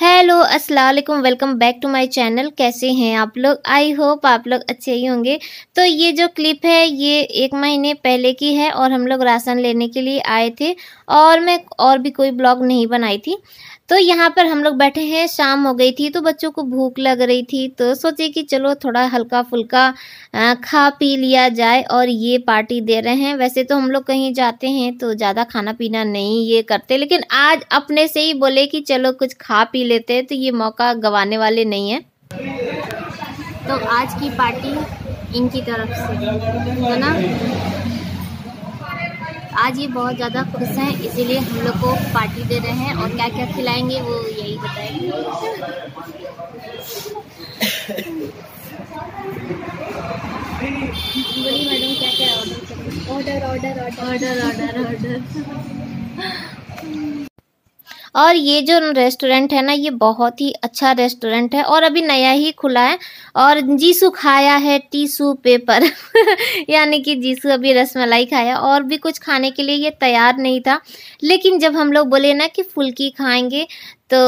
Hello अस्सलाम वालेकुम welcome back to my channel कैसे हैं आप लोग आई होप आप लोग अच्छे ही होंगे तो ये जो क्लिप है ये एक महीने पहले की है और हम लोग राशन लेने के लिए आए थे और मैं और भी कोई ब्लॉग नहीं बनाई थी तो यहाँ पर हम लोग बैठे हैं शाम हो गई थी तो बच्चों को भूख लग रही थी तो सोचे कि चलो थोड़ा हल्का फुल्का खा पी लिया जाए और ये पार्टी दे रहे हैं वैसे तो हम लोग कहीं जाते हैं तो ज़्यादा खाना पीना नहीं ये करते लेकिन आज अपने से ही बोले कि चलो कुछ खा पी लेते हैं तो ये मौका गंवाने वाले नहीं है तो आज की पार्टी इनकी तरफ से है ना आज ये बहुत ज़्यादा खुश हैं इसीलिए हम लोग को पार्टी दे रहे हैं और क्या क्या खिलाएंगे वो यही बताएंगे बोलिए मैडम क्या क्या order order order order order order और ये जो रेस्टोरेंट है ना ये बहुत ही अच्छा रेस्टोरेंट है और अभी नया ही खुला है और जीसू खाया है टीसू पेपर यानी कि जीसू अभी रसमलाई खाया और भी कुछ खाने के लिए ये तैयार नहीं था लेकिन जब हम लोग बोले ना कि फुल्की खाएंगे तो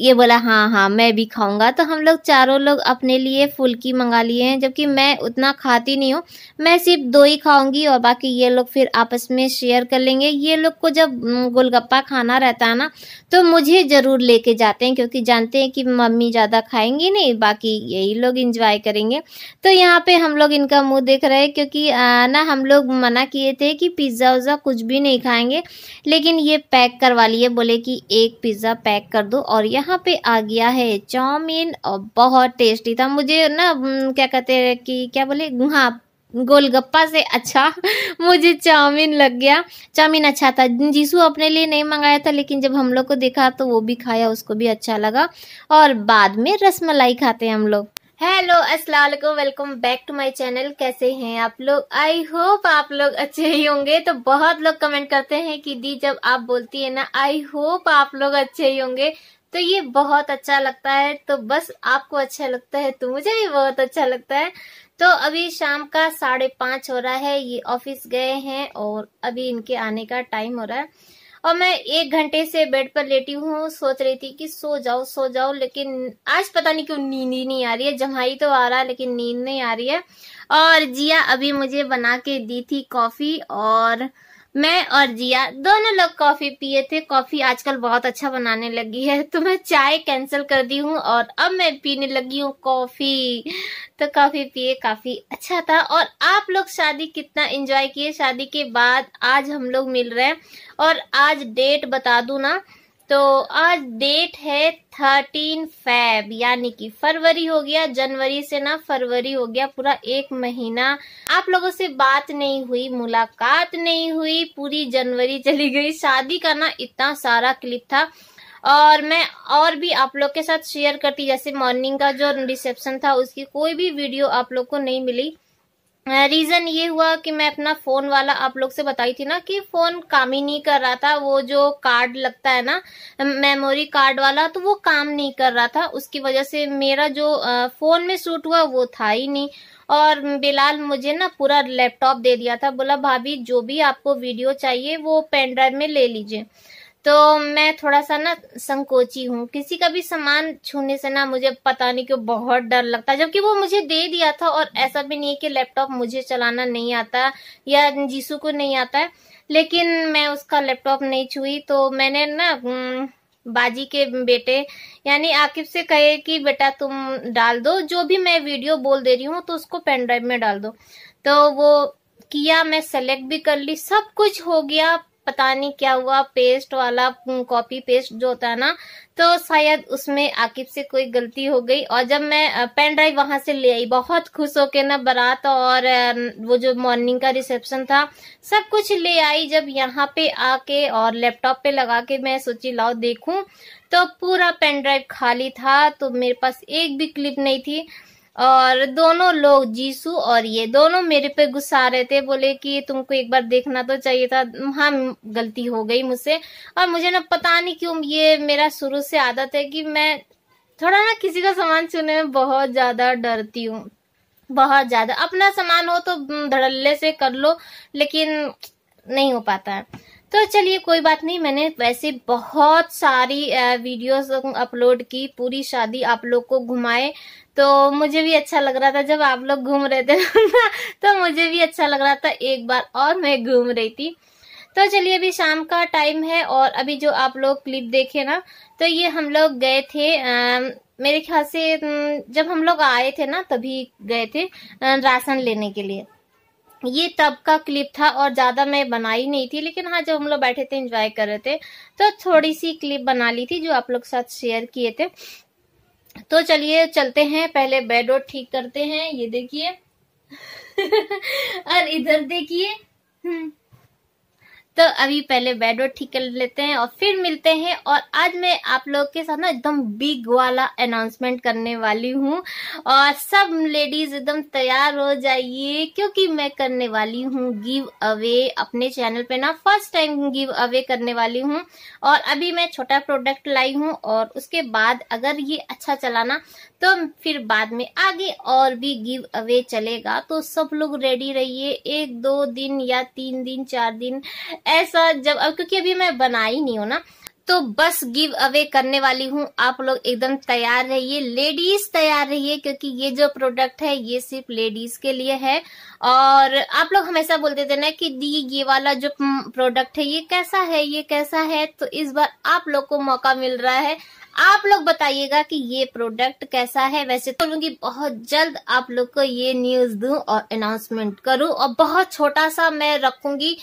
ये बोला हाँ हाँ मैं भी खाऊंगा तो हम लोग चारों लोग अपने लिए फुल्की मंगा लिए हैं जबकि मैं उतना खाती नहीं हूँ मैं सिर्फ दो ही खाऊंगी और बाकी ये लोग फिर आपस में शेयर कर लेंगे ये लोग को जब गोलगप्पा खाना रहता है ना तो मुझे ज़रूर लेके जाते हैं क्योंकि जानते हैं कि मम्मी ज़्यादा खाएंगी नहीं बाकी यही लोग इंजॉय करेंगे तो यहाँ पर हम लोग इनका मुँह देख रहे हैं क्योंकि ना हम लोग मना किए थे कि पिज़्ज़ा उज़्ज़ा कुछ भी नहीं खाएंगे लेकिन ये पैक करवा लिए बोले कि एक पिज़्ज़ा पैक कर कर दो और यहाँ पे आ गया है चाउमीन और बहुत टेस्टी था मुझे ना क्या कहते हैं कि क्या बोले हाँ गोलगप्पा से अच्छा मुझे चाउमीन लग गया चाउमीन अच्छा था जीसू अपने लिए नहीं मंगाया था लेकिन जब हम लोग को देखा तो वो भी खाया उसको भी अच्छा लगा और बाद में रसमलाई खाते हैं हम लोग हेलो अस्सलाम वालेकुम welcome back to my channel कैसे हैं आप लोग आई होप आप लोग अच्छे ही होंगे तो बहुत लोग कमेंट करते हैं कि दी जब आप बोलती है ना आई होप आप लोग अच्छे ही होंगे तो ये बहुत अच्छा लगता है तो बस आपको अच्छा लगता है तो मुझे भी बहुत अच्छा लगता है तो अभी शाम का साढ़े पांच हो रहा है ये ऑफिस गए हैं और अभी इनके आने का टाइम हो रहा है और मैं एक घंटे से बेड पर लेटी हूँ सोच रही थी कि सो जाओ सो जाओ लेकिन आज पता नहीं क्यों नींद ही नहीं आ रही है जमाई तो आ रहा है लेकिन नींद नहीं आ रही है और जिया अभी मुझे बना के दी थी कॉफी और मैं और जिया दोनों लोग कॉफी पिए थे कॉफी आजकल बहुत अच्छा बनाने लगी है तो मैं चाय कैंसिल कर दी हूँ और अब मैं पीने लगी हूँ कॉफी तो कॉफी पिए काफी अच्छा था और आप लोग शादी कितना एंजॉय किए शादी के बाद आज हम लोग मिल रहे हैं और आज डेट बता दू ना तो आज डेट है थर्टीन फैब यानी कि फरवरी हो गया जनवरी से ना फरवरी हो गया पूरा एक महीना आप लोगों से बात नहीं हुई मुलाकात नहीं हुई पूरी जनवरी चली गई शादी का ना इतना सारा क्लिप था और मैं और भी आप लोग के साथ शेयर करती जैसे मॉर्निंग का जो रिसेप्शन था उसकी कोई भी वीडियो आप लोग को नहीं मिली रीज़न ये हुआ कि मैं अपना फ़ोन वाला आप लोग से बताई थी ना कि फ़ोन काम ही नहीं कर रहा था वो जो कार्ड लगता है ना मेमोरी कार्ड वाला तो वो काम नहीं कर रहा था उसकी वजह से मेरा जो फ़ोन में सूट हुआ वो था ही नहीं और बिलाल मुझे ना पूरा लैपटॉप दे दिया था बोला भाभी जो भी आपको वीडियो चाहिए वो पेन ड्राइव में ले लीजिए तो मैं थोड़ा सा ना संकोची हूँ किसी का भी सामान छूने से ना मुझे पता नहीं क्यों बहुत डर लगता है जबकि वो मुझे दे दिया था और ऐसा भी नहीं है कि लैपटॉप मुझे चलाना नहीं आता या जीसू को नहीं आता है लेकिन मैं उसका लैपटॉप नहीं छुई तो मैंने ना बाजी के बेटे यानी आकिब से कहे कि बेटा तुम डाल दो जो भी मैं वीडियो बोल दे रही हूँ तो उसको पेन ड्राइव में डाल दो तो वो किया मैं सेलेक्ट भी कर ली सब कुछ हो गया पता नहीं क्या हुआ पेस्ट वाला कॉपी पेस्ट जो होता है ना तो शायद उसमें आकिब से कोई गलती हो गई और जब मैं पेन ड्राइव वहां से ले आई बहुत खुश होके ना बारात और वो जो मॉर्निंग का रिसेप्शन था सब कुछ ले आई जब यहाँ पे आके और लैपटॉप पे लगा के मैं सोची लाओ देखू तो पूरा पेन ड्राइव खाली था तो मेरे पास एक भी क्लिप नहीं थी और दोनों लोग जीसू और ये दोनों मेरे पे गुस्सा रहे थे बोले कि तुमको एक बार देखना तो चाहिए था हाँ गलती हो गई मुझसे और मुझे ना पता नहीं क्यों ये मेरा शुरू से आदत है कि मैं थोड़ा ना किसी का सामान छूने में बहुत ज्यादा डरती हूँ बहुत ज्यादा अपना सामान हो तो हम्म, धड़ल्ले से कर लो लेकिन नहीं हो पाता है तो चलिए कोई बात नहीं मैंने वैसे बहुत सारी वीडियोस अपलोड की पूरी शादी आप लोग को घुमाए तो मुझे भी अच्छा लग रहा था जब आप लोग घूम रहे थे तो मुझे भी अच्छा लग रहा था एक बार और मैं घूम रही थी तो चलिए अभी शाम का टाइम है और अभी जो आप लोग क्लिप देखे ना तो ये हम लोग गए थे आ, मेरे ख्याल से जब हम लोग आए थे ना तभी गए थे राशन लेने के लिए ये तब का क्लिप था और ज्यादा मैं बनाई नहीं थी लेकिन हाँ जब हम लोग बैठे थे एंजॉय कर रहे थे तो थोड़ी सी क्लिप बना ली थी जो आप लोग साथ शेयर किए थे तो चलिए चलते हैं पहले बेड और ठीक करते हैं ये देखिए और इधर देखिए हम्म। तो अभी पहले बेड वेड ठीक कर लेते हैं और फिर मिलते हैं और आज मैं आप लोग के साथ ना एकदम बिग वाला अनाउंसमेंट करने वाली हूँ और सब लेडीज एकदम तैयार हो जाइए क्योंकि मैं करने वाली हूँ गिव अवे अपने चैनल पे ना फर्स्ट टाइम गिव अवे करने वाली हूँ और अभी मैं छोटा प्रोडक्ट लाई हूँ और उसके बाद अगर ये अच्छा चलाना तो फिर बाद में आगे और भी गिव अवे चलेगा तो सब लोग रेडी रहिए एक दो दिन या तीन दिन चार दिन ऐसा जब अब क्योंकि अभी मैं बनाई नहीं हूँ ना तो बस गिव अवे करने वाली हूँ आप लोग एकदम तैयार रहिए लेडीज तैयार रहिए क्योंकि ये जो प्रोडक्ट है ये सिर्फ लेडीज के लिए है और आप लोग हमेशा बोलते थे ना कि दी ये वाला जो प्रोडक्ट है ये कैसा है ये कैसा है तो इस बार आप लोग को मौका मिल रहा है आप लोग बताइएगा कि ये प्रोडक्ट कैसा है वैसे तो लूंगी बहुत जल्द आप लोग को ये न्यूज दू और अनाउंसमेंट करूं और बहुत छोटा सा मैं रखूंगी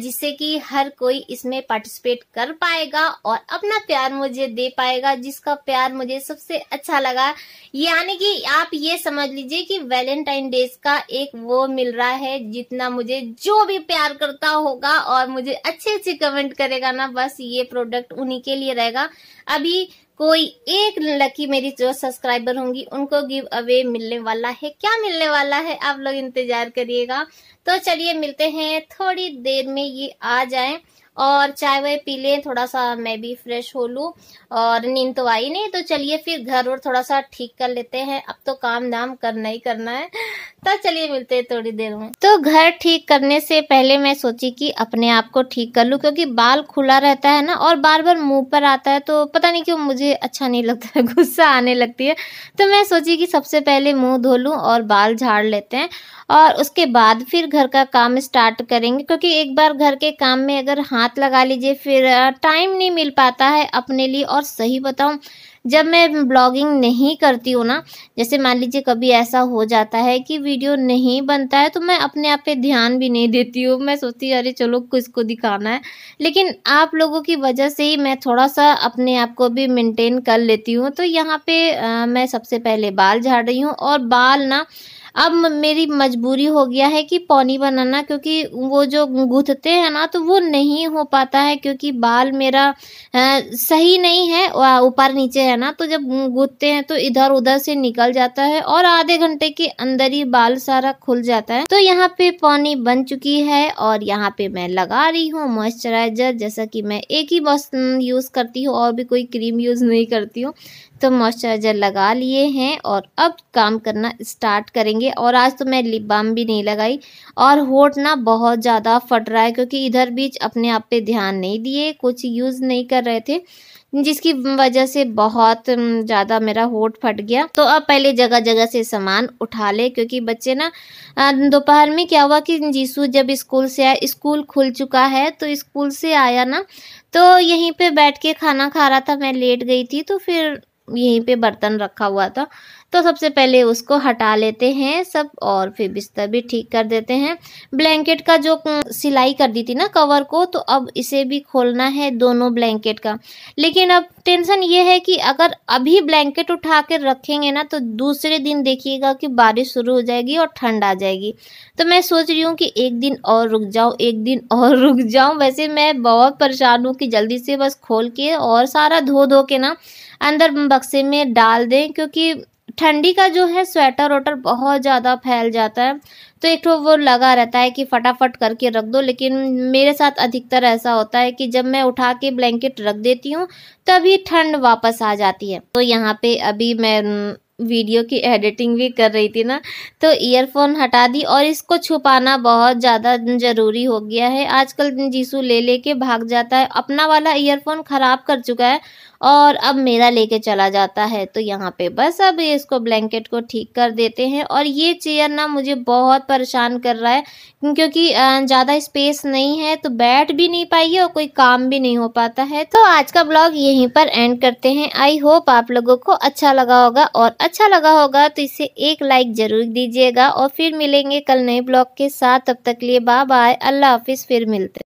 जिससे कि हर कोई इसमें पार्टिसिपेट कर पाएगा और अपना प्यार मुझे दे पाएगा जिसका प्यार मुझे सबसे अच्छा लगा यानी कि आप ये समझ लीजिए कि वैलेंटाइन डे का एक वो मिल रहा है जितना मुझे जो भी प्यार करता होगा और मुझे अच्छे अच्छे कमेंट करेगा ना बस ये प्रोडक्ट उन्हीं के लिए रहेगा अभी कोई एक लकी मेरी जो सब्सक्राइबर होंगी उनको गिव अवे मिलने वाला है क्या मिलने वाला है आप लोग इंतजार करिएगा तो चलिए मिलते हैं थोड़ी देर में ये आ जाए और चाय वाय पी लें थोड़ा सा मैं भी फ्रेश हो लूँ और नींद तो आई नहीं तो चलिए फिर घर और थोड़ा सा ठीक कर लेते हैं अब तो काम दाम करना ही करना है तो चलिए मिलते हैं थोड़ी देर में तो घर ठीक करने से पहले मैं सोची कि अपने आप को ठीक कर लूँ क्योंकि बाल खुला रहता है ना और बार बार मुंह पर आता है तो पता नहीं क्यों मुझे अच्छा नहीं लगता है गुस्सा आने लगती है तो मैं सोची कि सबसे पहले मुंह धो लूँ और बाल झाड़ लेते हैं और उसके बाद फिर घर का काम स्टार्ट करेंगे क्योंकि एक बार घर के काम में अगर हाँ हाथ लगा लीजिए फिर टाइम नहीं मिल पाता है अपने लिए और सही बताऊँ जब मैं ब्लॉगिंग नहीं करती हूँ ना जैसे मान लीजिए कभी ऐसा हो जाता है कि वीडियो नहीं बनता है तो मैं अपने आप पे ध्यान भी नहीं देती हूँ मैं सोचती अरे चलो किसको दिखाना है लेकिन आप लोगों की वजह से ही मैं थोड़ा सा अपने आप को भी मेंटेन कर लेती हूँ तो यहाँ पे आ, मैं सबसे पहले बाल झाड़ रही हूँ और बाल ना अब मेरी मजबूरी हो गया है कि पौनी बनाना क्योंकि वो जो गूँथते हैं ना तो वो नहीं हो पाता है क्योंकि बाल मेरा आ, सही नहीं है ऊपर नीचे है ना तो जब गूँथते हैं तो इधर उधर से निकल जाता है और आधे घंटे के अंदर ही बाल सारा खुल जाता है तो यहाँ पे पौनी बन चुकी है और यहाँ पे मैं लगा रही हूँ मॉइस्चराइजर जैसा कि मैं एक ही बस यूज़ करती हूँ और भी कोई क्रीम यूज़ नहीं करती हूँ तो मॉइस्चराइजर लगा लिए हैं और अब काम करना स्टार्ट करेंगे लगाएंगे और आज तो मैं लिप बाम भी नहीं लगाई और होठ ना बहुत ज़्यादा फट रहा है क्योंकि इधर बीच अपने आप पे ध्यान नहीं दिए कुछ यूज़ नहीं कर रहे थे जिसकी वजह से बहुत ज़्यादा मेरा होठ फट गया तो अब पहले जगह जगह से सामान उठा ले क्योंकि बच्चे ना दोपहर में क्या हुआ कि जीसू जब स्कूल से आया स्कूल खुल चुका है तो स्कूल से आया ना तो यहीं पे बैठ के खाना खा रहा था मैं लेट गई थी तो फिर यहीं पे बर्तन रखा हुआ था तो सबसे पहले उसको हटा लेते हैं सब और फिर बिस्तर भी ठीक कर देते हैं ब्लैंकेट का जो सिलाई कर दी थी ना कवर को तो अब इसे भी खोलना है दोनों ब्लैंकेट का लेकिन अब टेंशन ये है कि अगर अभी ब्लैंकेट उठा कर रखेंगे ना तो दूसरे दिन देखिएगा कि बारिश शुरू हो जाएगी और ठंड आ जाएगी तो मैं सोच रही हूँ कि एक दिन और रुक जाऊँ एक दिन और रुक जाऊँ वैसे मैं बहुत परेशान हूँ कि जल्दी से बस खोल के और सारा धो धो के ना अंदर बक्से में डाल दें क्योंकि ठंडी का जो है स्वेटर वोटर बहुत ज़्यादा फैल जाता है तो एक तो वो लगा रहता है कि फटाफट करके रख दो लेकिन मेरे साथ अधिकतर ऐसा होता है कि जब मैं उठा के ब्लैंकेट रख देती हूँ तभी ठंड वापस आ जाती है तो यहाँ पे अभी मैं वीडियो की एडिटिंग भी कर रही थी ना तो ईयरफोन हटा दी और इसको छुपाना बहुत ज़्यादा ज़रूरी हो गया है आजकल जीसू ले लेके भाग जाता है अपना वाला ईयरफोन ख़राब कर चुका है और अब मेरा लेके चला जाता है तो यहाँ पे बस अब इसको ब्लैंकेट को ठीक कर देते हैं और ये चेयर ना मुझे बहुत परेशान कर रहा है क्योंकि ज़्यादा स्पेस नहीं है तो बैठ भी नहीं पाई और कोई काम भी नहीं हो पाता है तो आज का ब्लॉग यहीं पर एंड करते हैं आई होप आप लोगों को अच्छा लगा होगा और अच्छा लगा होगा तो इसे एक लाइक ज़रूर दीजिएगा और फिर मिलेंगे कल नए ब्लॉग के साथ तब तक लिए बाय बाय अल्लाह हाफिज़ फिर मिलते